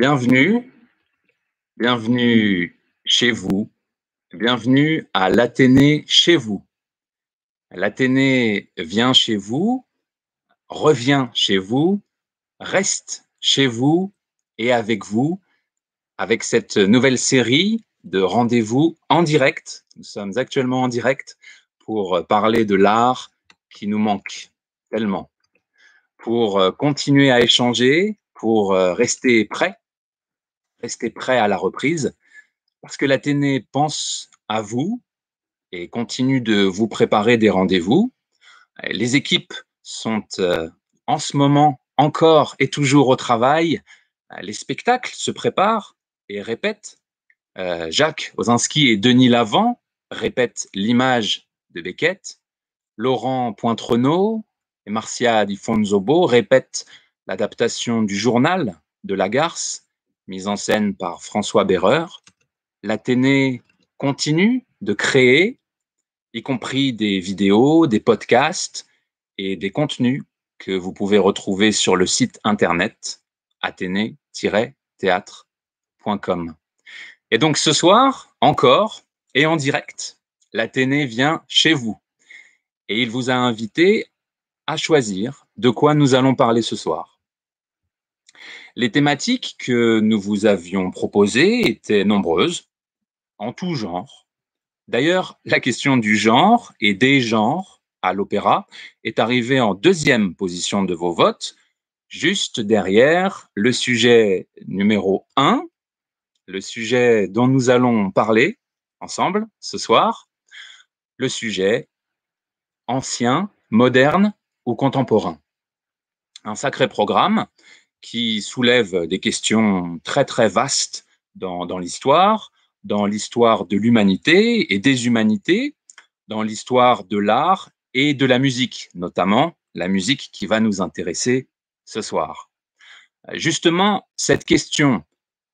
Bienvenue, bienvenue chez vous, bienvenue à l'Athénée chez vous. L'Athénée vient chez vous, revient chez vous, reste chez vous et avec vous, avec cette nouvelle série de rendez-vous en direct. Nous sommes actuellement en direct pour parler de l'art qui nous manque tellement, pour euh, continuer à échanger, pour euh, rester prêt Restez prêt à la reprise, parce que l'Athénée pense à vous et continue de vous préparer des rendez-vous. Les équipes sont euh, en ce moment encore et toujours au travail. Les spectacles se préparent et répètent. Euh, Jacques Ozinski et Denis Lavant répètent l'image de Beckett. Laurent Pointrenaud et Marcia Di Fonzobo répètent l'adaptation du journal de Lagarce mise en scène par François Berreur, l'Athénée continue de créer, y compris des vidéos, des podcasts et des contenus que vous pouvez retrouver sur le site internet athénée-théâtre.com. Et donc ce soir, encore et en direct, l'Athénée vient chez vous et il vous a invité à choisir de quoi nous allons parler ce soir. Les thématiques que nous vous avions proposées étaient nombreuses, en tout genre. D'ailleurs, la question du genre et des genres à l'opéra est arrivée en deuxième position de vos votes, juste derrière le sujet numéro 1, le sujet dont nous allons parler ensemble ce soir, le sujet ancien, moderne ou contemporain. Un sacré programme qui soulève des questions très très vastes dans, l'histoire, dans l'histoire de l'humanité et des humanités, dans l'histoire de l'art et de la musique, notamment la musique qui va nous intéresser ce soir. Justement, cette question,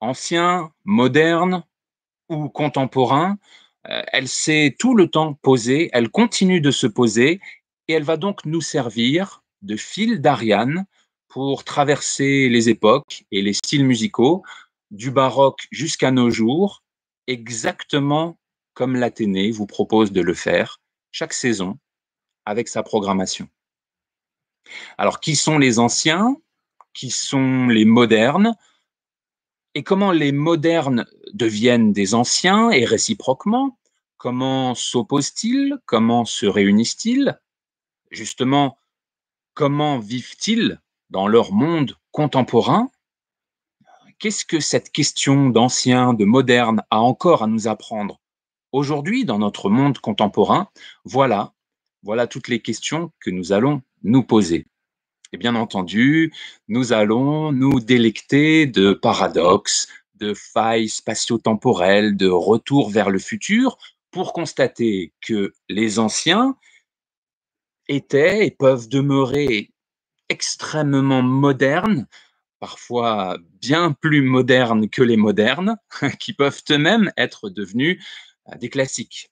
ancien, moderne ou contemporain, euh, elle s'est tout le temps posée, elle continue de se poser, et elle va donc nous servir de fil d'Ariane pour traverser les époques et les styles musicaux, du baroque jusqu'à nos jours, exactement comme l'Athénée vous propose de le faire chaque saison avec sa programmation. Alors, qui sont les anciens Qui sont les modernes Et comment les modernes deviennent des anciens et réciproquement Comment s'opposent-ils Comment se réunissent-ils Justement, comment vivent-ils dans leur monde contemporain, qu'est-ce que cette question d'ancien, de moderne a encore à nous apprendre aujourd'hui dans notre monde contemporain Voilà, voilà toutes les questions que nous allons nous poser. Et bien entendu, nous allons nous délecter de paradoxes, de failles spatio-temporelles, de retours vers le futur pour constater que les anciens étaient et peuvent demeurer extrêmement modernes, parfois bien plus modernes que les modernes, qui peuvent eux-mêmes être devenus euh, des classiques.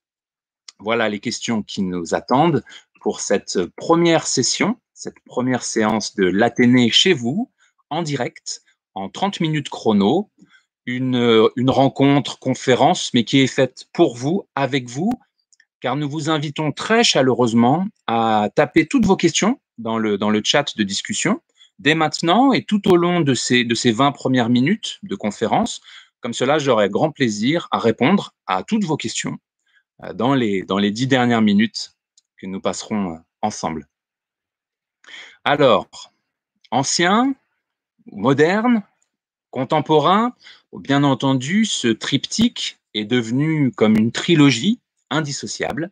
Voilà les questions qui nous attendent pour cette première session, cette première séance de l'Athénée chez vous, en direct, en 30 minutes chrono, une rencontre, conférence, mais qui est faite pour vous, avec vous, car nous vous invitons très chaleureusement à taper toutes vos questions dans le, dans le chat de discussion dès maintenant et tout au long de ces, de ces 20 premières minutes de conférence. Comme cela, j'aurai grand plaisir à répondre à toutes vos questions euh, dans les, dans les 10 dernières minutes que nous passerons euh, ensemble. Alors, ancien, moderne, contemporain, bien entendu, ce triptyque est devenu comme une trilogie indissociable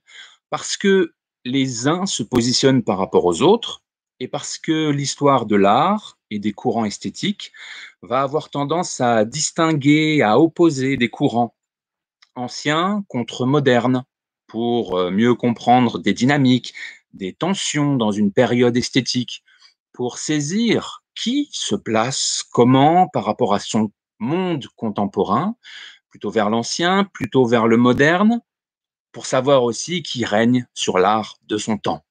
parce que les uns se positionnent par rapport aux autres et parce que l'histoire de l'art et des courants esthétiques va avoir tendance à distinguer, à opposer des courants anciens contre modernes pour euh, mieux comprendre des dynamiques, des tensions dans une période esthétique, pour saisir qui se place comment par rapport à son monde contemporain, plutôt vers l'ancien, plutôt vers le moderne, pour savoir aussi qui règne sur l'art de son temps.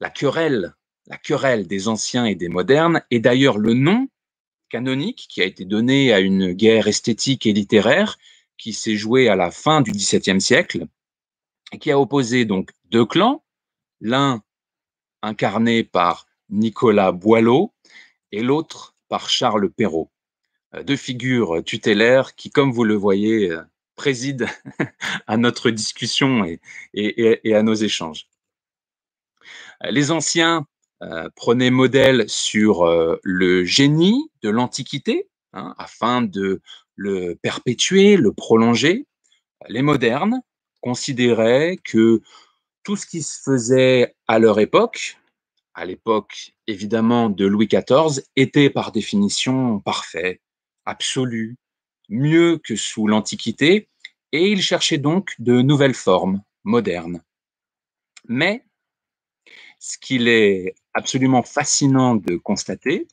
La querelle, la querelle des anciens et des modernes est d'ailleurs le nom canonique qui a été donné à une guerre esthétique et littéraire qui s'est jouée à la fin du XVIIe siècle et qui a opposé donc deux clans, l'un incarné par Nicolas Boileau et l'autre par Charles Perrault, euh, deux figures tutélaires qui, comme vous le voyez euh, préside à notre discussion et, à nos échanges. Euh, les anciens euh, prenaient modèle sur euh, le génie de l'Antiquité hein, afin de le perpétuer, le prolonger. Les modernes considéraient que tout ce qui se faisait à leur époque, à l'époque évidemment de Louis XIV, était par définition parfait, absolu, mieux que sous l'Antiquité, et il cherchait donc de nouvelles formes modernes. Mais ce qu'il est absolument fascinant de constater,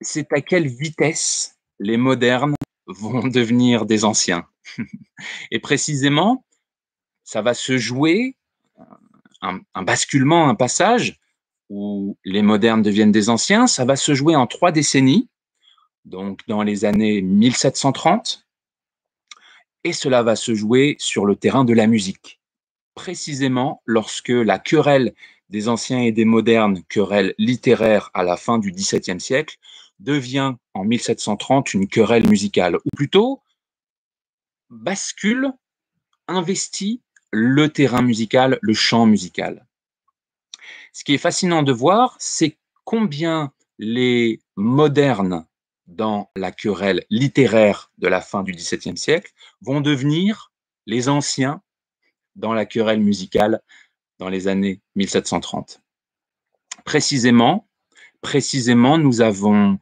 c'est à quelle vitesse les modernes vont devenir des anciens. Et précisément, ça va se jouer un, un, basculement, un passage où les modernes deviennent des anciens, ça va se jouer en trois décennies, donc dans les années 1730, et cela va se jouer sur le terrain de la musique. Précisément lorsque la querelle des anciens et des modernes, querelle littéraire à la fin du XVIIe siècle, devient en 1730 une querelle musicale, ou plutôt bascule, investit le terrain musical, le champ musical. Ce qui est fascinant de voir, c'est combien les modernes dans la querelle littéraire de la fin du XVIIe siècle vont devenir les anciens dans la querelle musicale dans les années 1730. Précisément, précisément, nous avons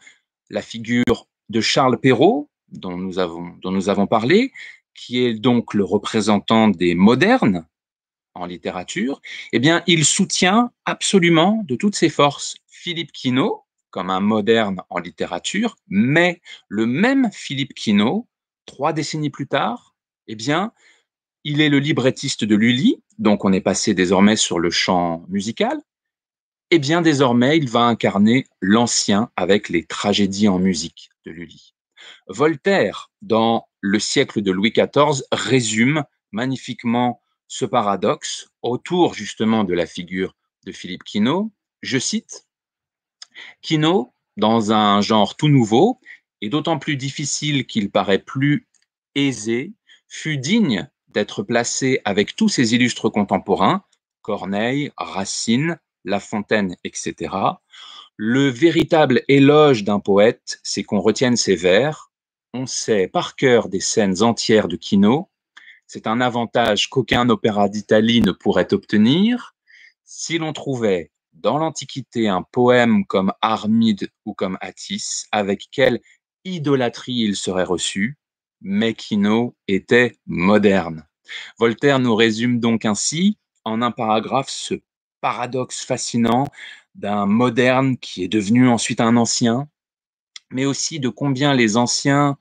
la figure de Charles Perrault, dont nous avons, dont nous avons parlé, qui est donc le représentant des modernes en littérature, eh bien, il soutient absolument de toutes ses forces Philippe Quinault, comme un moderne en littérature, mais le même Philippe Quinault, trois décennies plus tard, eh bien, il est le librettiste de Lully, donc on est passé désormais sur le champ musical. Eh bien, désormais, il va incarner l'ancien avec les tragédies en musique de Lully. Voltaire, dans Le siècle de Louis XIV, résume magnifiquement ce paradoxe autour justement de la figure de Philippe Quinault. Je cite Kino, dans un genre tout nouveau, et d'autant plus difficile qu'il paraît plus aisé, fut digne d'être placé avec tous ses illustres contemporains, Corneille, Racine, La Fontaine, etc. Le véritable éloge d'un poète, c'est qu'on retienne ses vers, on sait par cœur des scènes entières de Kino, c'est un avantage qu'aucun opéra d'Italie ne pourrait obtenir. Si l'on trouvait dans l'Antiquité un poème comme Armide ou comme Attis, avec quelle idolâtrie il serait reçu, mais était moderne. Voltaire nous résume donc ainsi, en un paragraphe, ce paradoxe fascinant d'un moderne qui est devenu ensuite un ancien, mais aussi de combien les anciens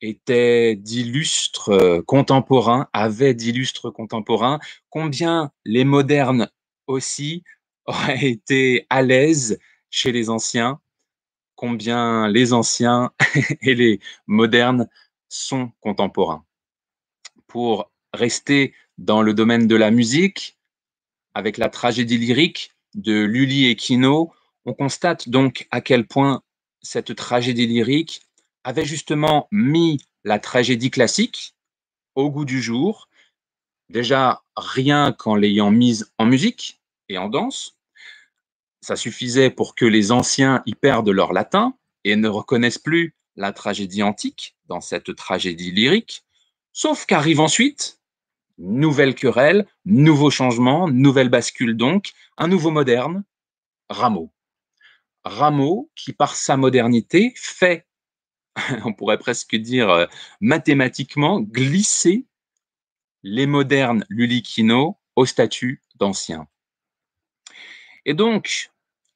étaient d'illustres contemporains, avaient d'illustres contemporains, combien les modernes aussi aurait été à l'aise chez les anciens, combien les anciens et les modernes sont contemporains. Pour rester dans le domaine de la musique, avec la tragédie lyrique de Lully et Kino, on constate donc à quel point cette tragédie lyrique avait justement mis la tragédie classique au goût du jour, déjà rien qu'en l'ayant mise en musique, en danse. Ça suffisait pour que les anciens y perdent leur latin et ne reconnaissent plus la tragédie antique dans cette tragédie lyrique, sauf qu'arrive ensuite nouvelle querelle, nouveau changement, nouvelle bascule donc, un nouveau moderne, Rameau. Rameau qui, par sa modernité, fait, on pourrait presque dire euh, mathématiquement, glisser les modernes Lulikino au statut d'ancien. Et donc,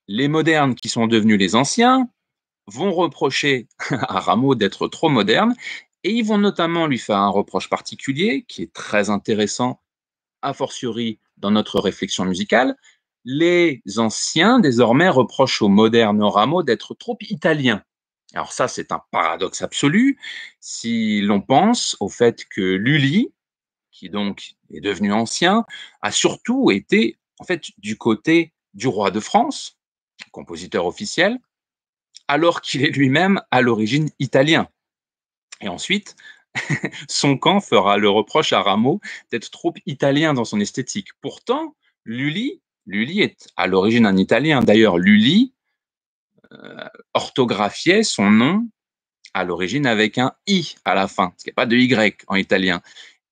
les modernes qui sont devenus les anciens vont reprocher à Rameau d'être trop moderne et ils vont notamment lui faire un reproche particulier qui est très intéressant, a fortiori dans notre réflexion musicale. Les anciens désormais reprochent aux modernes Rameau d'être trop italien. Alors ça, c'est un paradoxe absolu si l'on pense au fait que Lully, qui donc est devenu ancien, a surtout été en fait du côté du roi de France, compositeur officiel, alors qu'il est lui-même à l'origine italien. Et ensuite, son camp fera le reproche à Rameau d'être trop italien dans son esthétique. Pourtant, Lully, Lully est à l'origine un Italien. D'ailleurs, Lully euh, orthographiait son nom à l'origine avec un i à la fin, ce qui n'est pas de y en italien.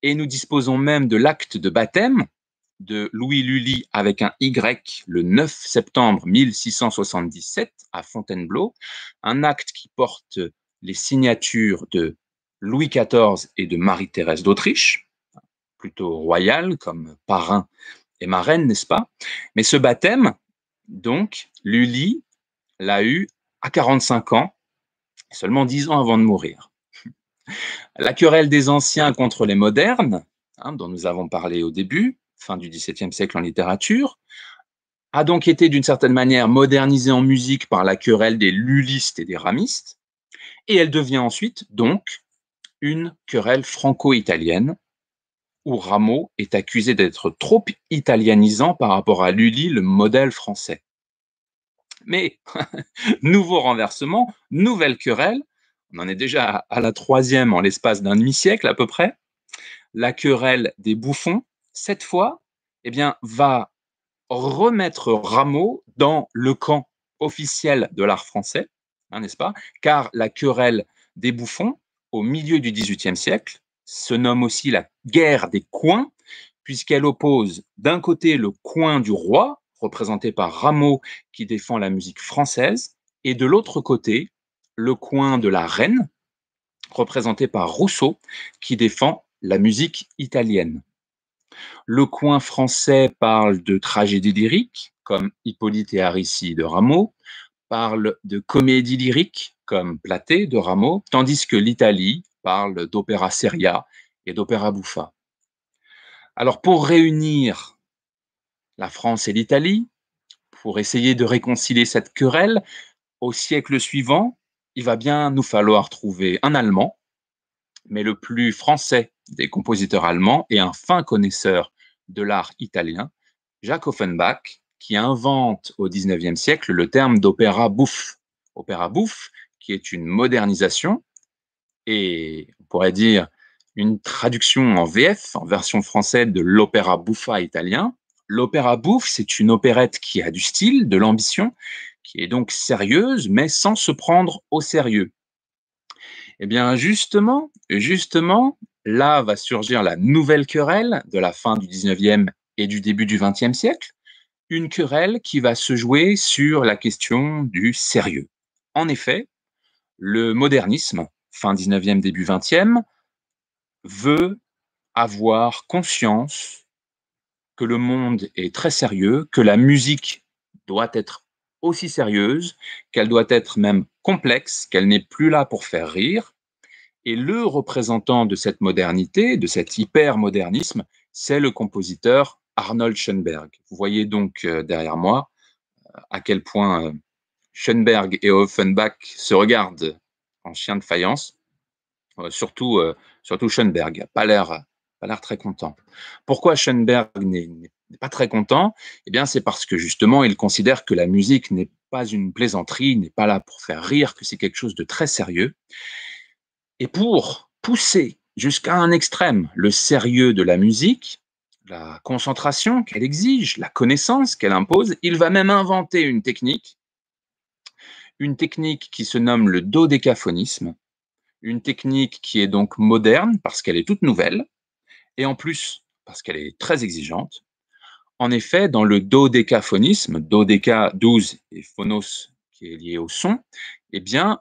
Et nous disposons même de l'acte de baptême de Louis Lully avec un Y le 9 septembre 1677 à Fontainebleau, un acte qui porte les signatures de Louis XIV et de Marie-Thérèse d'Autriche, plutôt royale comme parrain et marraine, n'est-ce pas Mais ce baptême, donc, Lully l'a eu à 45 ans, seulement 10 ans avant de mourir. La querelle des anciens contre les modernes, hein, dont nous avons parlé au début, fin du XVIIe siècle en littérature, a donc été d'une certaine manière modernisée en musique par la querelle des lullistes et des ramistes, et elle devient ensuite donc une querelle franco-italienne, où Rameau est accusé d'être trop italianisant par rapport à Lully, le modèle français. Mais, nouveau renversement, nouvelle querelle, on en est déjà à la troisième en l'espace d'un demi-siècle à peu près, la querelle des bouffons, cette fois, eh bien, va remettre Rameau dans le camp officiel de l'art français, hein, n'est-ce pas Car la querelle des bouffons, au milieu du XVIIIe siècle, se nomme aussi la guerre des coins, puisqu'elle oppose d'un côté le coin du roi, représenté par Rameau, qui défend la musique française, et de l'autre côté, le coin de la reine, représenté par Rousseau, qui défend la musique italienne. Le coin français parle de tragédie lyrique, comme Hippolyte et Aricie de Rameau, parle de comédie lyrique, comme Platé de Rameau, tandis que l'Italie parle d'opéra seria et d'opéra Bouffa. Alors pour réunir la France et l'Italie, pour essayer de réconcilier cette querelle, au siècle suivant, il va bien nous falloir trouver un Allemand, mais le plus français des compositeurs allemands et un fin connaisseur de l'art italien, Jacques Offenbach, qui invente au XIXe siècle le terme d'opéra bouffe. Opéra bouffe, qui est une modernisation et on pourrait dire une traduction en VF, en version française de l'opéra bouffa italien. L'opéra bouffe, c'est une opérette qui a du style, de l'ambition, qui est donc sérieuse, mais sans se prendre au sérieux. Eh bien, justement, justement, Là va surgir la nouvelle querelle de la fin du 19e et du début du 20e siècle, une querelle qui va se jouer sur la question du sérieux. En effet, le modernisme, fin 19e, début 20e, veut avoir conscience que le monde est très sérieux, que la musique doit être aussi sérieuse, qu'elle doit être même complexe, qu'elle n'est plus là pour faire rire, et le représentant de cette modernité, de cet hypermodernisme, c'est le compositeur Arnold Schoenberg. Vous voyez donc euh, derrière moi euh, à quel point euh, Schoenberg et Offenbach se regardent en chien de faïence, surtout, surtout Schoenberg, n'a pas l'air pas l'air très content. Pourquoi Schoenberg n'est pas très content Eh bien, c'est parce que justement, il considère que la musique n'est pas une plaisanterie, n'est pas là pour faire rire, que c'est quelque chose de très sérieux. Et pour pousser jusqu'à un extrême le sérieux de la musique, la concentration qu'elle exige, la connaissance qu'elle impose, il va même inventer une technique, une technique qui se nomme le dodécaphonisme, une technique qui est donc moderne parce qu'elle est toute nouvelle, et en plus parce qu'elle est très exigeante. En effet, dans le dodécaphonisme, dodéca 12 et phonos qui est lié au son, eh bien,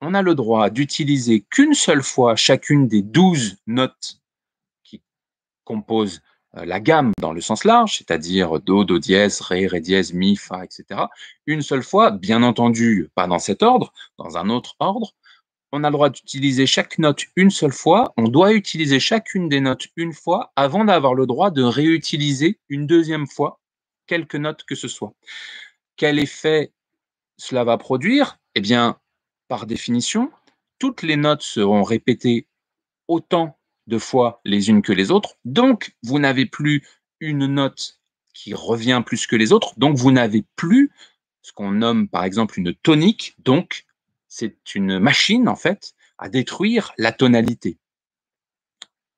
on a le droit d'utiliser qu'une seule fois chacune des douze notes qui composent euh, la gamme dans le sens large, c'est-à-dire do, do dièse, ré, ré dièse, mi, fa, etc. Une seule fois, bien entendu, pas dans cet ordre, dans un autre ordre. On a le droit d'utiliser chaque note une seule fois. On doit utiliser chacune des notes une fois avant d'avoir le droit de réutiliser une deuxième fois quelques notes que ce soit. Quel effet cela va produire Eh bien, par définition, toutes les notes seront répétées autant de fois les unes que les autres. Donc, vous n'avez plus une note qui revient plus que les autres. Donc, vous n'avez plus ce qu'on nomme par exemple une tonique. Donc, c'est une machine, en fait, à détruire la tonalité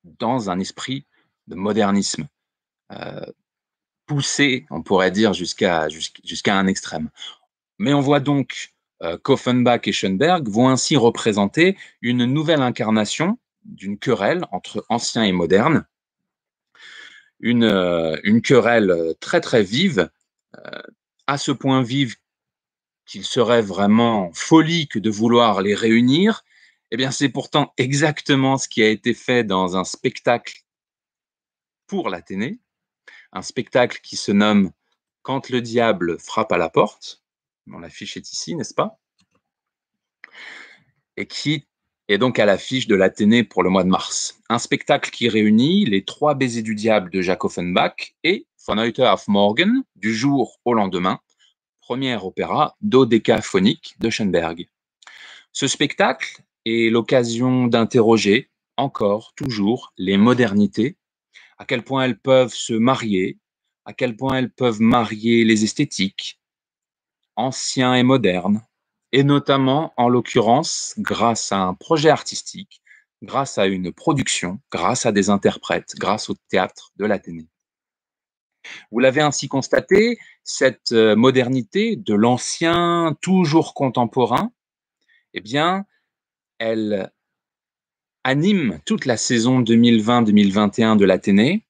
dans un esprit de modernisme. Euh, poussé, on pourrait dire, jusqu'à jusqu'à un extrême. Mais on voit donc euh, Koffenbach et Schoenberg vont ainsi représenter une nouvelle incarnation d'une querelle entre ancien et moderne, une, euh, une querelle très très vive, euh, à ce point vive qu'il serait vraiment folie que de vouloir les réunir, eh bien c'est pourtant exactement ce qui a été fait dans un spectacle pour l'Athénée, un spectacle qui se nomme Quand le diable frappe à la porte, dont la est ici, n'est-ce pas Et qui est donc à l'affiche de l'Athénée pour le mois de mars. Un spectacle qui réunit les trois baisers du diable de Jacques Offenbach et Von Heute auf Morgen, du jour au lendemain, premier opéra dodécaphonique de Schoenberg. Ce spectacle est l'occasion d'interroger encore, toujours, les modernités, à quel point elles peuvent se marier, à quel point elles peuvent marier les esthétiques, ancien et moderne, et notamment, en l'occurrence, grâce à un projet artistique, grâce à une production, grâce à des interprètes, grâce au théâtre de l'Athénée. Vous l'avez ainsi constaté, cette euh, modernité de l'ancien toujours contemporain, eh bien, elle anime toute la saison 2020-2021 de l'Athénée,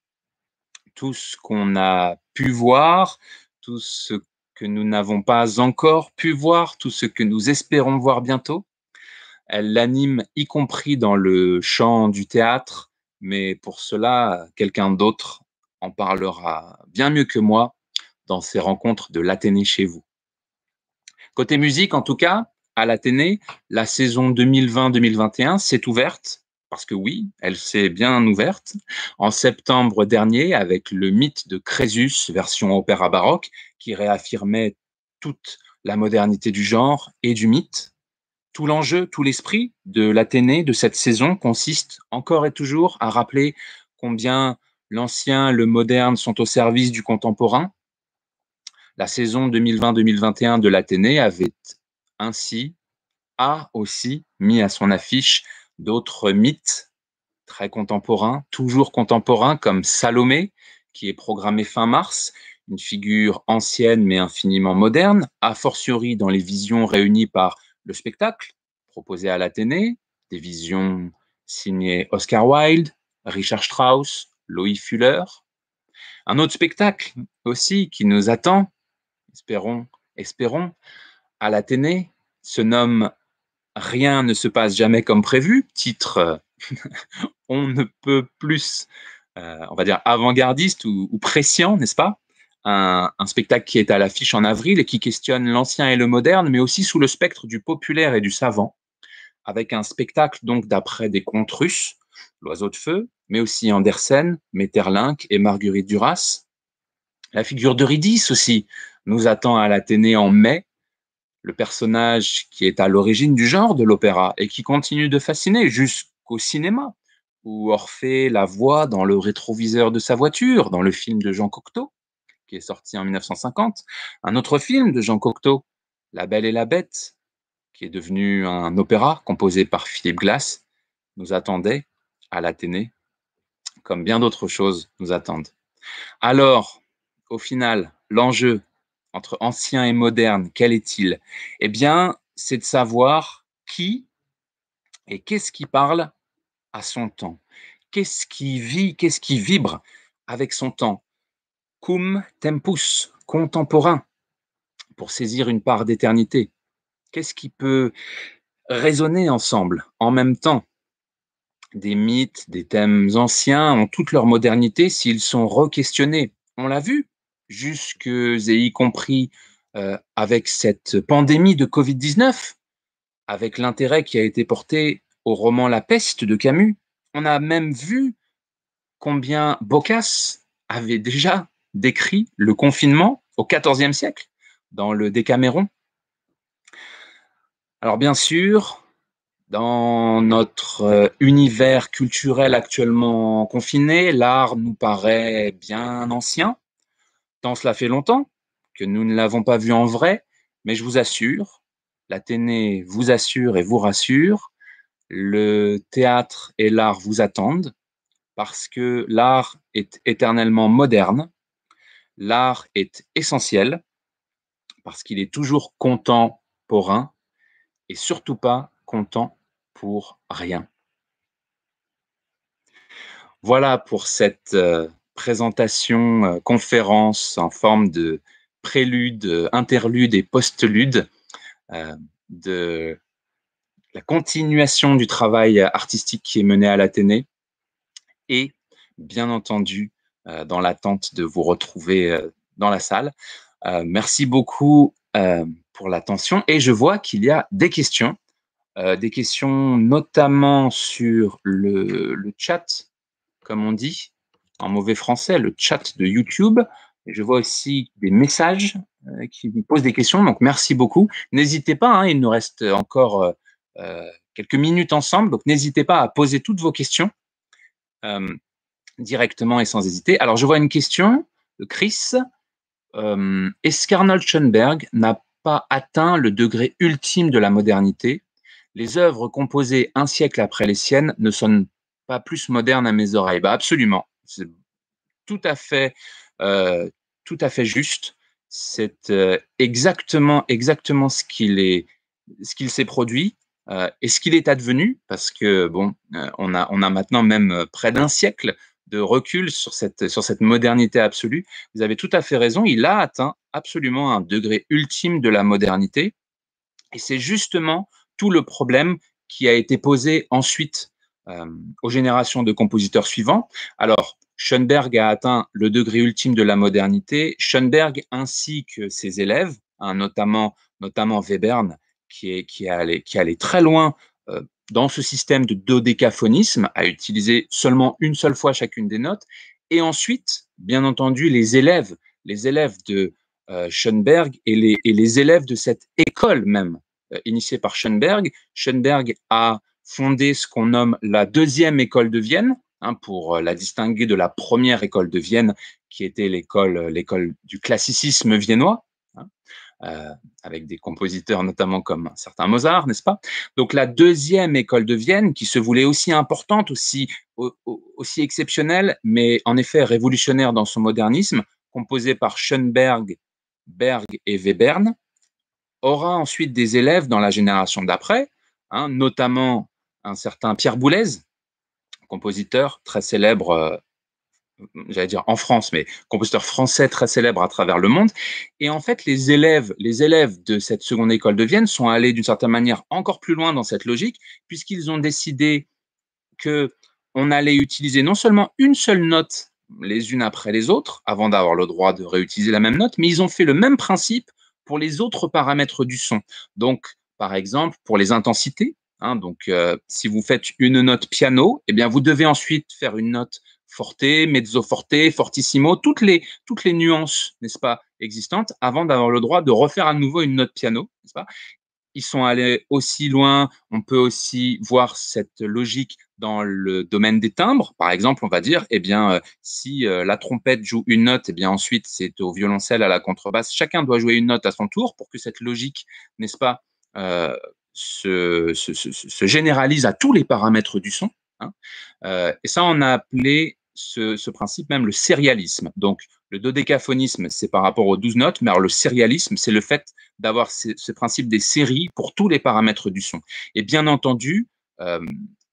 tout ce qu'on a pu voir, tout ce que nous n'avons pas encore pu voir, tout ce que nous espérons voir bientôt. Elle l'anime y compris dans le champ du théâtre, mais pour cela, quelqu'un d'autre en parlera bien mieux que moi dans ses rencontres de l'Athénée chez vous. Côté musique, en tout cas, à l'Athénée, la saison 2020-2021 s'est ouverte, parce que oui, elle s'est bien ouverte, en septembre dernier avec le mythe de Crésus, version opéra baroque, qui réaffirmait toute la modernité du genre et du mythe. Tout l'enjeu, tout l'esprit de l'Athénée de cette saison consiste encore et toujours à rappeler combien l'ancien, le moderne sont au service du contemporain. La saison 2020-2021 de l'Athénée avait ainsi, a aussi mis à son affiche d'autres mythes très contemporains, toujours contemporains, comme Salomé, qui est programmé fin mars, une figure ancienne mais infiniment moderne, a fortiori dans les visions réunies par le spectacle proposé à l'Athénée, des visions signées Oscar Wilde, Richard Strauss, Loïc Fuller. Un autre spectacle aussi qui nous attend, espérons, espérons, à l'Athénée, se nomme Rien ne se passe jamais comme prévu, titre on ne peut plus, euh, on va dire avant-gardiste ou, ou n'est-ce pas un, spectacle qui est à l'affiche en avril et qui questionne l'ancien et le moderne, mais aussi sous le spectre du populaire et du savant, avec un spectacle donc d'après des contes russes, l'oiseau de feu, mais aussi Andersen, Metterlinck et Marguerite Duras. La figure d'Eurydice aussi nous attend à l'Athénée en mai, le personnage qui est à l'origine du genre de l'opéra et qui continue de fasciner jusqu'au cinéma, où Orphée la voit dans le rétroviseur de sa voiture, dans le film de Jean Cocteau qui est sorti en 1950, un autre film de Jean Cocteau, La Belle et la Bête, qui est devenu un opéra composé par Philippe Glass, nous attendait à l'Athénée, comme bien d'autres choses nous attendent. Alors, au final, l'enjeu entre ancien et moderne, quel est-il Eh bien, c'est de savoir qui et qu'est-ce qui parle à son temps Qu'est-ce qui vit, qu'est-ce qui vibre avec son temps cum tempus, contemporain, pour saisir une part d'éternité. Qu'est-ce qui peut résonner ensemble, en même temps Des mythes, des thèmes anciens ont toute leur modernité s'ils sont re-questionnés. On l'a vu, jusque et y compris euh, avec cette pandémie de Covid-19, avec l'intérêt qui a été porté au roman La peste de Camus. On a même vu combien Bocas avait déjà décrit le confinement au XIVe siècle, dans le Décaméron. Alors bien sûr, dans notre euh, univers culturel actuellement confiné, l'art nous paraît bien ancien, tant cela fait longtemps que nous ne l'avons pas vu en vrai, mais je vous assure, l'Athénée vous assure et vous rassure, le théâtre et l'art vous attendent, parce que l'art est éternellement moderne, l'art est essentiel parce qu'il est toujours content pour un et surtout pas content pour rien. Voilà pour cette euh, présentation, euh, conférence en forme de prélude, euh, interlude et postlude de la continuation du travail artistique qui est mené à l'Athénée et bien entendu euh, dans l'attente de vous retrouver euh, dans la salle. Euh, merci beaucoup pour l'attention et je vois qu'il y a des questions. des questions notamment sur le, chat, comme on dit en mauvais français, le chat de YouTube. Je vois aussi des messages qui vous posent des questions, donc merci beaucoup. N'hésitez pas, hein, il nous reste encore quelques minutes ensemble, donc n'hésitez pas à poser toutes vos questions directement et sans hésiter. Alors, je vois une question de Chris. Euh, est-ce qu'Arnold Schoenberg n'a pas atteint le degré ultime de la modernité Les œuvres composées un siècle après les siennes ne sonnent pas plus modernes à mes oreilles. Bah, absolument. C'est tout à fait, euh, tout à fait juste. C'est euh, exactement, exactement ce qu'il est, ce qu'il s'est produit. et ce qu'il est advenu, parce que bon, on, a, on a maintenant même près d'un siècle de recul sur cette, sur cette modernité absolue. Vous avez tout à fait raison, il a atteint absolument un degré ultime de la modernité. Et c'est justement tout le problème qui a été posé ensuite euh, aux générations de compositeurs suivants. Alors, Schoenberg a atteint le degré ultime de la modernité. Schoenberg ainsi que ses élèves, hein, notamment, notamment Webern, qui, est, qui, allé, qui très loin euh, dans ce système de dodécaphonisme, à utiliser seulement une seule fois chacune des notes. Et ensuite, bien entendu, les élèves, les élèves de euh, Schönberg et les, élèves de cette école même, euh, initiée par Schoenberg. Schoenberg a fondé ce qu'on nomme la deuxième école de Vienne, hein, pour euh, la distinguer de la première école de Vienne, qui était l'école, du classicisme viennois. Hein. Euh, avec des compositeurs notamment comme certains Mozart, n'est-ce pas Donc la deuxième école de Vienne, qui se voulait aussi importante, aussi, exceptionnelle, mais en effet révolutionnaire dans son modernisme, composée par Schönberg, Berg et Webern, aura ensuite des élèves dans la génération d'après, hein, notamment un certain Pierre Boulez, compositeur très célèbre euh, j'allais dire en France, mais compositeur français très célèbre à travers le monde. Et en fait, les élèves, les élèves de cette seconde école de Vienne sont allés d'une certaine manière encore plus loin dans cette logique, puisqu'ils ont décidé que on allait utiliser non seulement une seule note les unes après les autres, avant d'avoir le droit de réutiliser la même note, mais ils ont fait le même principe pour les autres paramètres du son. Donc, par exemple, pour les intensités, hein, donc euh, si vous faites une note piano, eh bien vous devez ensuite faire une note forte, mezzo forte, fortissimo, toutes les, toutes les nuances, n'est-ce pas, existantes, avant d'avoir le droit de refaire à nouveau une note piano, n'est-ce pas Ils sont allés aussi loin, on peut aussi voir cette logique dans le domaine des timbres, par exemple, on va dire, eh bien, euh, si euh, la trompette joue une note, eh bien ensuite c'est au violoncelle, à la contrebasse, chacun doit jouer une note à son tour pour que cette logique, n'est-ce pas, euh, se, généralise à tous les paramètres du son. Hein. et ça, on a appelé ce, principe même, le sérialisme. Donc, le dodécaphonisme, c'est par rapport aux 12 notes, mais alors le sérialisme, c'est le fait d'avoir ce, principe des séries pour tous les paramètres du son. Et bien entendu, euh,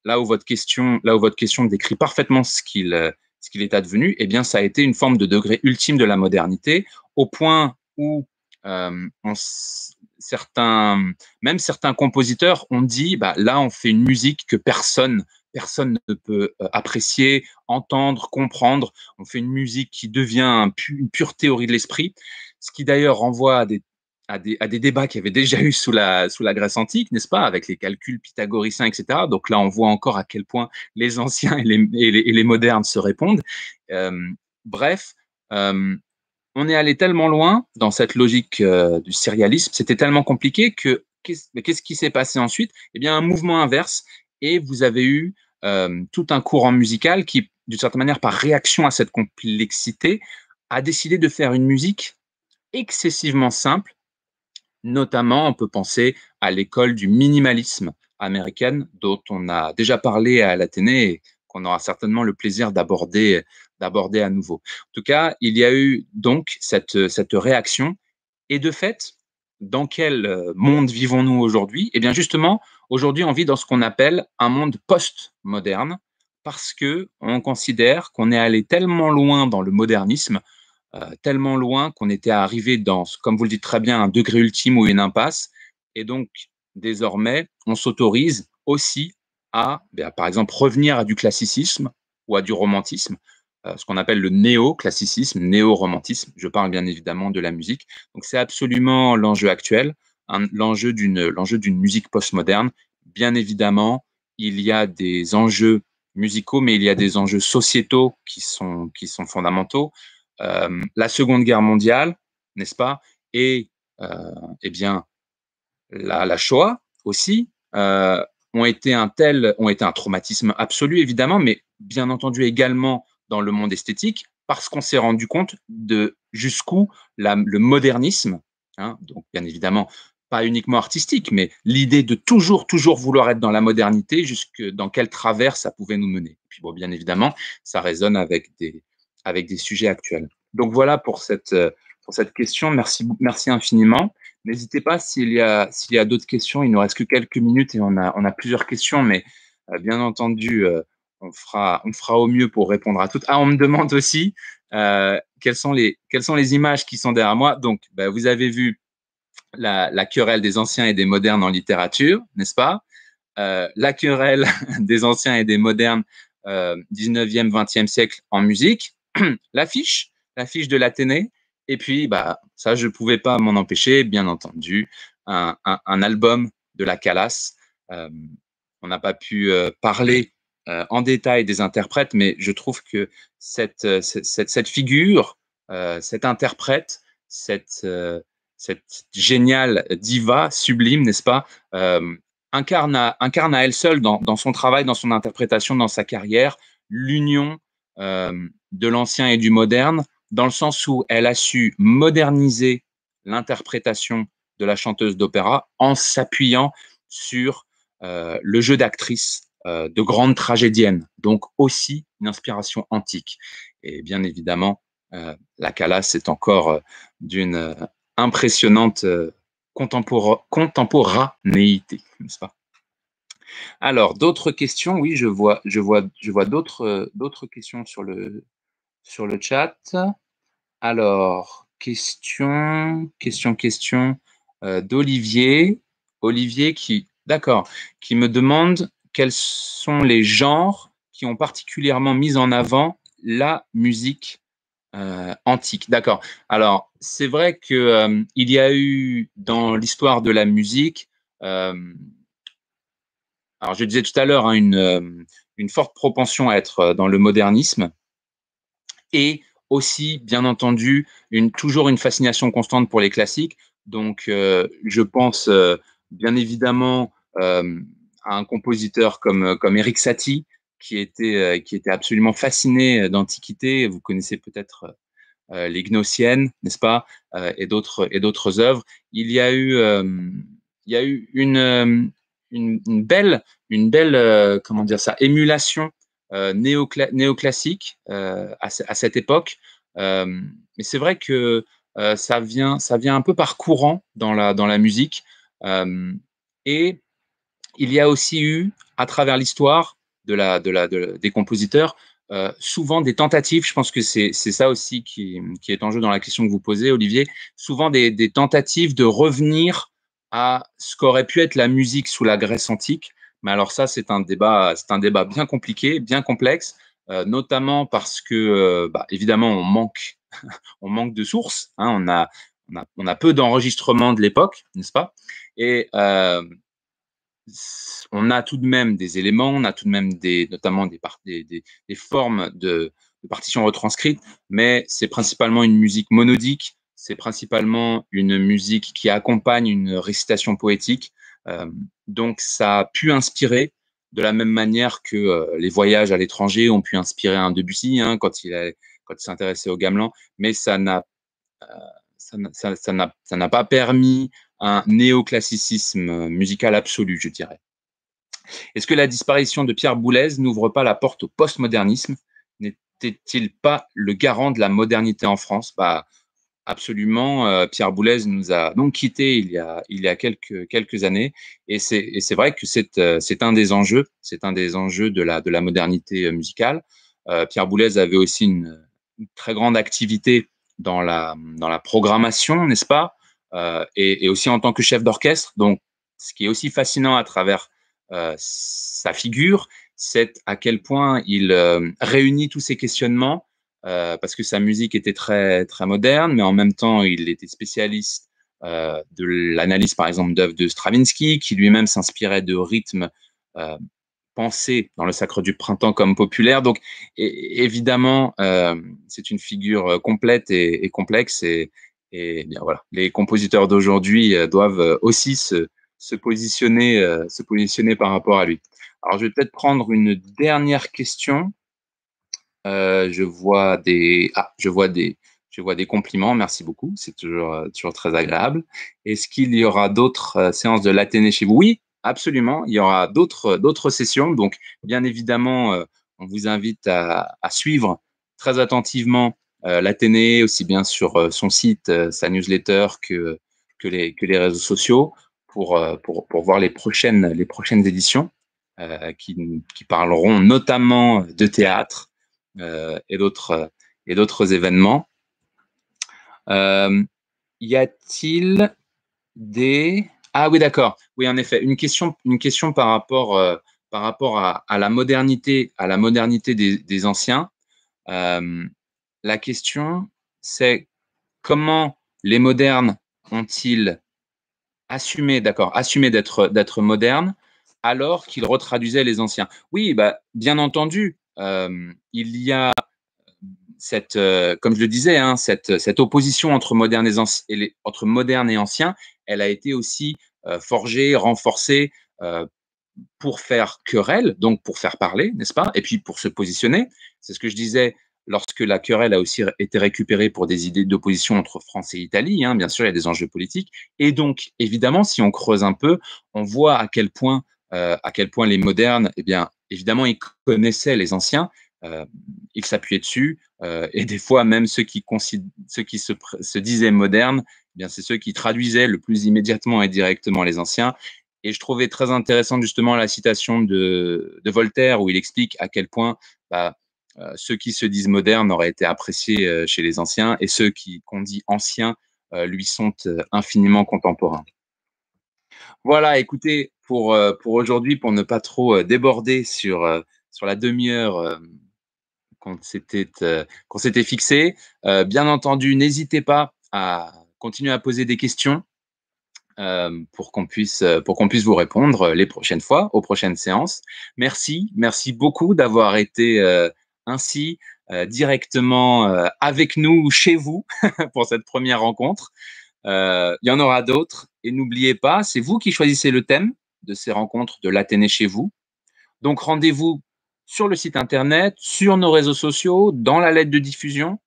là, où votre question, là où votre question décrit parfaitement ce qu'il ce qu'il est advenu, eh bien, ça a été une forme de degré ultime de la modernité, au point où euh, certains, même certains compositeurs ont dit, bah, là, on fait une musique que personne personne ne peut euh, apprécier, entendre, comprendre. On fait une musique qui devient une pure théorie de l'esprit, ce qui d'ailleurs renvoie à des à des, débats qu'il y avait déjà eu sous la, sous la Grèce antique, n'est-ce pas, avec les calculs pythagoriciens, etc. Donc là, on voit encore à quel point les anciens et les, et les, modernes se répondent. Euh, bref, euh, on est allé tellement loin dans cette logique du sérialisme, c'était tellement compliqué que qu'est-ce qui s'est passé ensuite Eh bien, un mouvement inverse, et vous avez eu euh, tout un courant musical qui, d'une certaine manière, par réaction à cette complexité, a décidé de faire une musique excessivement simple. Notamment, on peut penser à l'école du minimalisme américaine dont on a déjà parlé à l'Athénée et qu'on aura certainement le plaisir d'aborder d'aborder à nouveau. En tout cas, il y a eu donc cette, cette réaction. Et de fait, dans quel euh, monde vivons-nous aujourd'hui Eh bien, justement, Aujourd'hui, on vit dans ce qu'on appelle un monde post-moderne parce que on considère qu'on est allé tellement loin dans le modernisme, euh, tellement loin qu'on était arrivé dans, comme vous le dites très bien, un degré ultime ou une impasse. Et donc, désormais, on s'autorise aussi à, ben, par exemple, revenir à du classicisme ou à du romantisme, euh, ce qu'on appelle le néoclassicisme, néo-romantisme. Je parle bien évidemment de la musique. Donc, c'est absolument l'enjeu actuel l'enjeu d'une l'enjeu d'une musique postmoderne. Bien évidemment, il y a des enjeux musicaux, mais il y a des enjeux sociétaux qui sont qui sont fondamentaux. Euh, la Seconde Guerre mondiale, n'est-ce pas, et euh, eh bien la, la Shoah aussi euh, ont été un ont été un traumatisme absolu évidemment, mais bien entendu également dans le monde esthétique parce qu'on s'est rendu compte de jusqu'où le modernisme, hein, donc bien évidemment pas uniquement artistique, mais l'idée de toujours, toujours vouloir être dans la modernité, jusque dans quel travers ça pouvait nous mener. Puis bon, bien évidemment, ça résonne avec des, avec des sujets actuels. Donc voilà pour cette, euh, pour cette question. Merci, merci infiniment. N'hésitez pas s'il y a, s'il y a d'autres questions. Il nous reste que quelques minutes et on a, on a plusieurs questions, mais euh, bien entendu, euh, on, fera, on fera au mieux pour répondre à toutes. Ah, on me demande aussi quelles, sont les, quelles sont les images qui sont derrière moi. Donc, ben, vous avez vu la, querelle des anciens et des modernes en littérature, n'est-ce pas euh, La querelle des anciens et des modernes 19e, euh, 20e siècle en musique, l'affiche, l'affiche de l'Athénée, et puis bah, ça, je ne pouvais pas m'en empêcher, bien entendu, un, album de la Calas. Euh, on n'a pas pu parler en détail des interprètes, mais je trouve que cette, cette, cette figure, cette interprète, cette, cette géniale diva sublime, n'est-ce pas, euh, incarne, à, elle seule dans, son travail, dans son interprétation, dans sa carrière, l'union euh, de l'ancien et du moderne, dans le sens où elle a su moderniser l'interprétation de la chanteuse d'opéra en s'appuyant sur euh, le jeu d'actrice de grandes tragédienne donc aussi une inspiration antique. Et bien évidemment, la Calas est encore d'une impressionnante euh, contemporanéité, n'est-ce pas alors, d'autres questions Oui, je vois, je vois, je vois d'autres, euh, d'autres questions sur le, sur le chat. Alors, question, question, question euh, d'Olivier. Olivier qui, d'accord, qui me demande quels sont les genres qui ont particulièrement mis en avant la musique euh, antique. D'accord. Alors, c'est vrai qu'il euh, y a eu dans l'histoire de la musique, euh, alors je disais tout à l'heure, hein, une, forte propension à être dans le modernisme et aussi, bien entendu, une, toujours une fascination constante pour les classiques. Donc, je pense bien évidemment à un compositeur comme, comme Eric Satie, qui était, euh, qui était absolument fasciné euh, d'Antiquité. Vous connaissez peut-être euh, les Gnossiennes, n'est-ce pas, et d'autres et d'autres œuvres. Il y a eu, il y a eu une, une, belle, une belle, comment dire ça, émulation néocla néoclassique à, à, cette époque. mais c'est vrai que ça vient, ça vient un peu par courant dans la dans la musique. et il y a aussi eu, à travers l'histoire, de la, de des compositeurs, euh, souvent des tentatives, je pense que c'est ça aussi qui, est en jeu dans la question que vous posez, Olivier, souvent des, tentatives de revenir à ce qu'aurait pu être la musique sous la Grèce antique. Mais alors ça, c'est un débat, c'est un débat bien compliqué, bien complexe, euh, notamment parce que, euh, bah, évidemment, on manque, on manque de sources. Hein. on, a, on, a, peu d'enregistrements de l'époque, n'est-ce pas on a tout de même des éléments, on a tout de même des, notamment des, formes de, partitions retranscrites, mais c'est principalement une musique monodique, c'est principalement une musique qui accompagne une récitation poétique. Euh, donc ça a pu inspirer, de la même manière que euh, les voyages à l'étranger ont pu inspirer un Debussy hein, quand il, a, quand s'intéressait au gamelan, mais ça n'a euh, pas permis un néoclassicisme euh, musical absolu, je dirais. Est-ce que la disparition de Pierre Boulez n'ouvre pas la porte au postmodernisme N'était-il pas le garant de la modernité en France bah, Absolument, euh, Pierre Boulez nous a donc quittés il y a, quelques, années. Et c'est vrai que euh, c'est un des enjeux, c'est un des enjeux de la, modernité musicale. Pierre Boulez avait aussi une, très grande activité dans la programmation, n'est-ce pas euh, et, aussi en tant que chef d'orchestre. Donc, ce qui est aussi fascinant à travers euh, sa figure, c'est à quel point il euh, réunit tous ces questionnements parce que sa musique était très très moderne, mais en même temps, il était spécialiste de l'analyse, par exemple, d'œuvres de Stravinsky, qui lui-même s'inspirait de rythmes pensés dans le Sacre du Printemps comme populaire. Donc, évidemment, c'est une figure complète et, et complexe, et, et bien voilà, les compositeurs d'aujourd'hui euh, doivent euh, aussi se, positionner, euh, se positionner par rapport à lui. Alors, je vais peut-être prendre une dernière question. je vois des, ah, je vois des, je vois des compliments. Merci beaucoup. C'est toujours, toujours très agréable. Est-ce qu'il y aura d'autres séances de l'Athénée chez vous Oui, absolument. Il y aura d'autres, sessions. Donc, bien évidemment, on vous invite à suivre très attentivement euh, l'Athénée aussi bien sur euh, son site, euh, sa newsletter que, que, les, que les réseaux sociaux pour, pour, voir les prochaines, les prochaines éditions qui, parleront notamment de théâtre et d'autres et d'autres événements. y a-t-il des... Ah oui, d'accord. Oui, en effet, une question, une question par rapport, par rapport à, la modernité, à la modernité des, anciens. La question, c'est comment les modernes ont-ils assumé, d'accord, assumé d'être d'être modernes alors qu'ils retraduisaient les anciens. Oui, bah, bien entendu, euh, il y a cette, euh, comme je le disais, hein, cette, opposition entre modernes et, anciens, entre et elle a été aussi euh, forgée, renforcée pour faire querelle, donc pour faire parler, n'est-ce pas Et puis pour se positionner. C'est ce que je disais lorsque la querelle a aussi été récupérée pour des idées d'opposition entre France et Italie, hein, bien sûr, il y a des enjeux politiques. Et donc, évidemment, si on creuse un peu, on voit à quel point, euh, à quel point les modernes, eh bien, évidemment, ils connaissaient les anciens, euh, ils s'appuyaient dessus, euh, et des fois, même ceux qui, se, disaient modernes, eh bien, c'est ceux qui traduisaient le plus immédiatement et directement les anciens. Et je trouvais très intéressante justement la citation de, Voltaire où il explique à quel point bah, euh, ceux qui se disent modernes auraient été appréciés euh, chez les anciens et ceux qui qu'on dit anciens euh, lui sont infiniment contemporains. Voilà, écoutez, pour, pour aujourd'hui, pour ne pas trop déborder sur, sur la demi-heure qu'on s'était qu'on s'était fixé, bien entendu, n'hésitez pas à continuer à poser des questions. pour qu'on puisse pour qu'on puisse vous répondre les prochaines fois aux prochaines séances. Merci, merci beaucoup d'avoir été ainsi euh, directement euh, avec nous ou chez vous pour cette première rencontre. Euh, il y en aura d'autres et n'oubliez pas, c'est vous qui choisissez le thème de ces rencontres de l'Athénée chez vous. Donc rendez-vous sur le site internet, sur nos réseaux sociaux, dans la lettre de diffusion,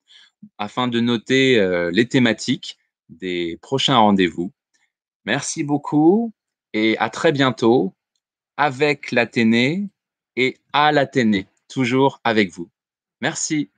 afin de noter les thématiques des prochains rendez-vous. Merci beaucoup et à très bientôt avec l'Athénée et à l'Athénée toujours avec vous. Merci.